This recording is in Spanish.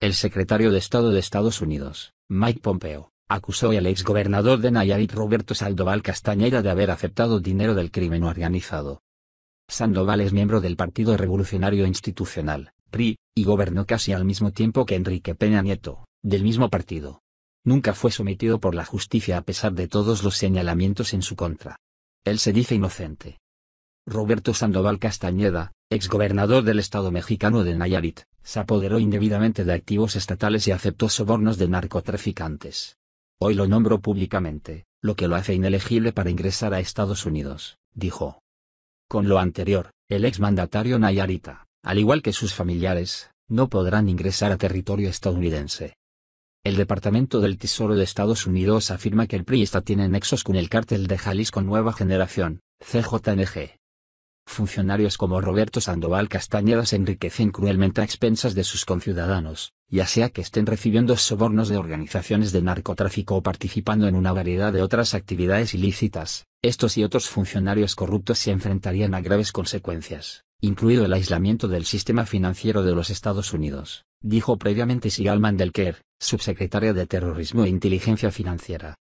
El secretario de Estado de Estados Unidos, Mike Pompeo, acusó al exgobernador de Nayarit Roberto Sandoval Castañeda de haber aceptado dinero del crimen organizado. Sandoval es miembro del Partido Revolucionario Institucional, PRI, y gobernó casi al mismo tiempo que Enrique Peña Nieto, del mismo partido. Nunca fue sometido por la justicia a pesar de todos los señalamientos en su contra. Él se dice inocente. Roberto Sandoval Castañeda, exgobernador del estado mexicano de Nayarit, se apoderó indebidamente de activos estatales y aceptó sobornos de narcotraficantes. Hoy lo nombro públicamente, lo que lo hace inelegible para ingresar a Estados Unidos, dijo. Con lo anterior, el exmandatario Nayarita, al igual que sus familiares, no podrán ingresar a territorio estadounidense. El Departamento del Tesoro de Estados Unidos afirma que el PRI está tiene nexos con el cártel de Jalisco Nueva Generación, CJNG, Funcionarios como Roberto Sandoval Castañeda se enriquecen cruelmente a expensas de sus conciudadanos, ya sea que estén recibiendo sobornos de organizaciones de narcotráfico o participando en una variedad de otras actividades ilícitas. Estos y otros funcionarios corruptos se enfrentarían a graves consecuencias, incluido el aislamiento del sistema financiero de los Estados Unidos, dijo previamente Sigal Mandelker, subsecretaria de Terrorismo e Inteligencia Financiera.